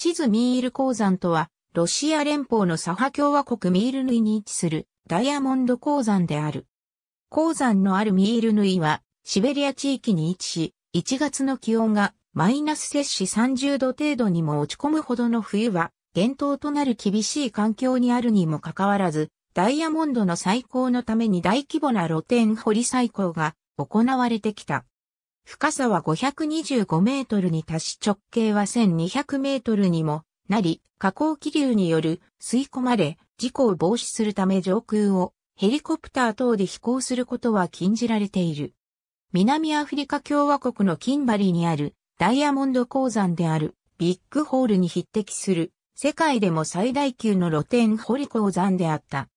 地図ミール鉱山とは、ロシア連邦のサハ共和国ミールヌイに位置するダイヤモンド鉱山である。鉱山のあるミールヌイは、シベリア地域に位置し、1月の気温がマイナス摂氏30度程度にも落ち込むほどの冬は、厳冬となる厳しい環境にあるにもかかわらず、ダイヤモンドの採掘のために大規模な露天掘り採掘が行われてきた。深さは525メートルに達し直径は1200メートルにもなり、下降気流による吸い込まれ、事故を防止するため上空をヘリコプター等で飛行することは禁じられている。南アフリカ共和国のキンバリにあるダイヤモンド鉱山であるビッグホールに匹敵する世界でも最大級の露天掘り鉱山であった。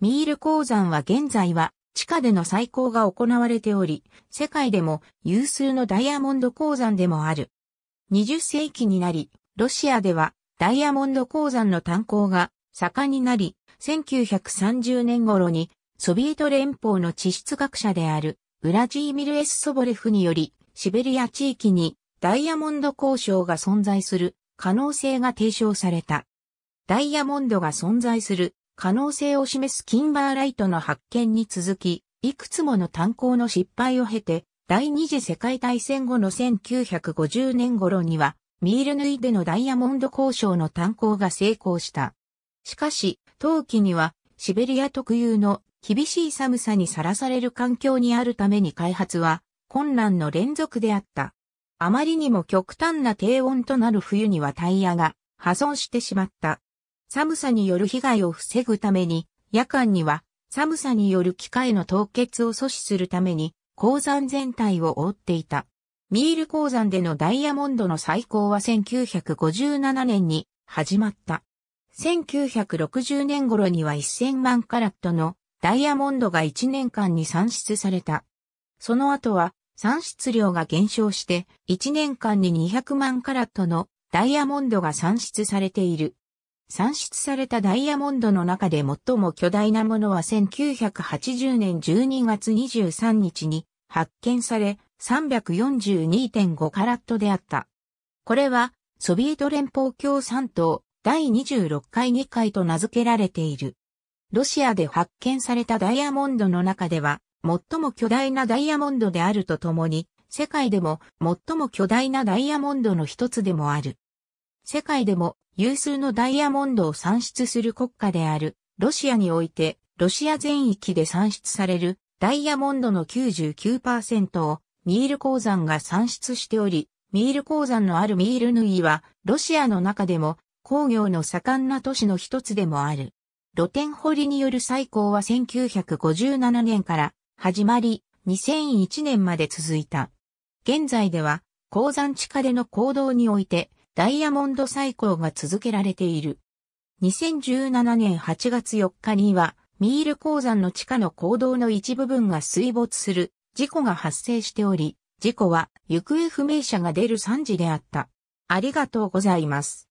ミール鉱山は現在は地下での採鉱が行われており、世界でも有数のダイヤモンド鉱山でもある。20世紀になり、ロシアではダイヤモンド鉱山の炭鉱が盛んになり、1930年頃にソビエト連邦の地質学者であるウラジーミル・エス・ソボレフにより、シベリア地域にダイヤモンド鉱床が存在する可能性が提唱された。ダイヤモンドが存在する可能性を示すキンバーライトの発見に続き、いくつもの炭鉱の失敗を経て、第二次世界大戦後の1950年頃には、ミールヌイでのダイヤモンド交渉の炭鉱が成功した。しかし、冬季には、シベリア特有の厳しい寒さにさらされる環境にあるために開発は困難の連続であった。あまりにも極端な低温となる冬にはタイヤが破損してしまった。寒さによる被害を防ぐために、夜間には寒さによる機械の凍結を阻止するために、鉱山全体を覆っていた。ミール鉱山でのダイヤモンドの最高は1957年に始まった。1960年頃には1000万カラットのダイヤモンドが1年間に産出された。その後は産出量が減少して1年間に200万カラットのダイヤモンドが産出されている。産出されたダイヤモンドの中で最も巨大なものは1980年12月23日に発見され342.5カラットであった。これはソビエト連邦共産党第26回議会と名付けられている。ロシアで発見されたダイヤモンドの中では最も巨大なダイヤモンドであるとともに世界でも最も巨大なダイヤモンドの一つでもある。世界でも有数のダイヤモンドを産出する国家である、ロシアにおいて、ロシア全域で産出されるダイヤモンドの99%をミール鉱山が産出しており、ミール鉱山のあるミールヌイは、ロシアの中でも工業の盛んな都市の一つでもある。露天掘りによる最高は1957年から始まり、2001年まで続いた。現在では、鉱山地下での行動において、ダイヤモンド採鉱が続けられている。2017年8月4日には、ミール鉱山の地下の坑道の一部分が水没する事故が発生しており、事故は行方不明者が出る惨事であった。ありがとうございます。